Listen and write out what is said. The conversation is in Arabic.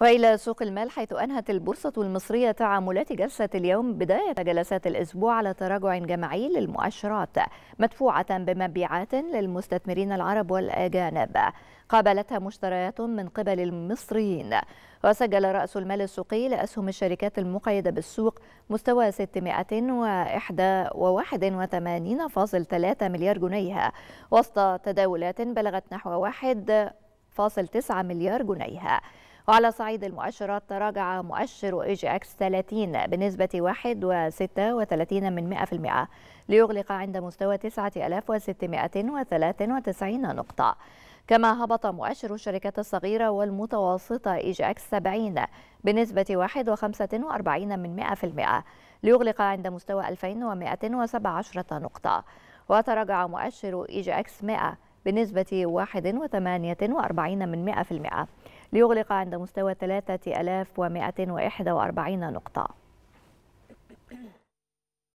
وإلى سوق المال حيث أنهت البورصة المصرية تعاملات جلسة اليوم بداية جلسات الأسبوع على تراجع جماعي للمؤشرات مدفوعة بمبيعات للمستثمرين العرب والأجانب قابلتها مشتريات من قبل المصريين وسجل رأس المال السوقي لأسهم الشركات المقيدة بالسوق مستوى 681.3 مليار جنيه وسط تداولات بلغت نحو 1.9 مليار جنيه وعلى صعيد المؤشرات تراجع مؤشر اي جي اكس 30 بنسبة 1.36 من 100% ليغلق عند مستوى 9693 نقطة كما هبط مؤشر الشركات الصغيرة والمتوسطة اي جي اكس 70 بنسبة 1.45 من 100% ليغلق عند مستوى 2117 نقطة وتراجع مؤشر اي جي اكس 100 بنسبة 1.48 ليغلق عند مستوى 3141 نقطة